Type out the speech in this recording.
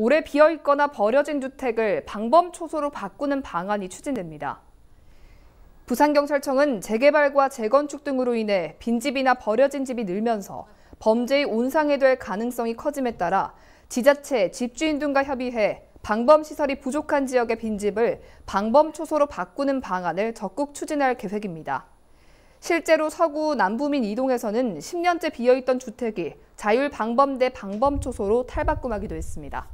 오래 비어 있거나 버려진 주택을 방범 초소로 바꾸는 방안이 추진됩니다. 부산경찰청은 재개발과 재건축 등으로 인해 빈집이나 버려진 집이 늘면서 범죄의 온상이 될 가능성이 커짐에 따라 지자체, 집주인 등과 협의해 방범시설이 부족한 지역의 빈집을 방범초소로 바꾸는 방안을 적극 추진할 계획입니다. 실제로 서구 남부민 이동에서는 10년째 비어있던 주택이 자율방범대 방범초소로 탈바꿈하기도 했습니다.